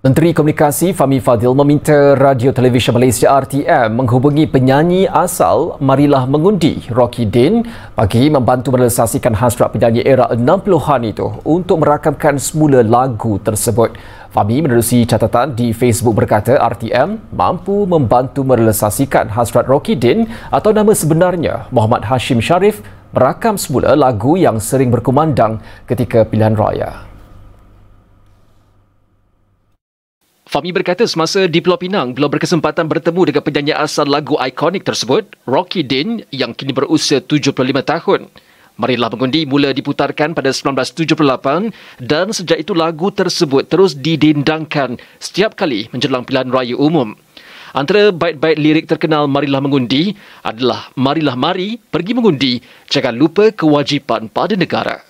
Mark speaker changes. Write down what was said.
Speaker 1: Menteri Komunikasi Fami Fadil meminta Radio Televisyen Malaysia RTM menghubungi penyanyi asal Marilah Mengundi Rocky Din bagi membantu merealisasikan hasrat penyanyi era 60-an itu untuk merakamkan semula lagu tersebut. Fami menerusi catatan di Facebook berkata RTM mampu membantu merealisasikan hasrat Rocky Din atau nama sebenarnya Muhammad Hashim Sharif merakam semula lagu yang sering berkumandang ketika pilihan raya. Fami berkata semasa di Pulau Pinang beliau berkesempatan bertemu dengan penyanyi asal lagu ikonik tersebut Rocky Din yang kini berusia 75 tahun. Marilah Mengundi mula diputarkan pada 1978 dan sejak itu lagu tersebut terus didendangkan setiap kali menjelang pilihan raya umum. Antara bait-bait lirik terkenal Marilah Mengundi adalah Marilah Mari, Pergi Mengundi, Jangan Lupa Kewajipan Pada Negara.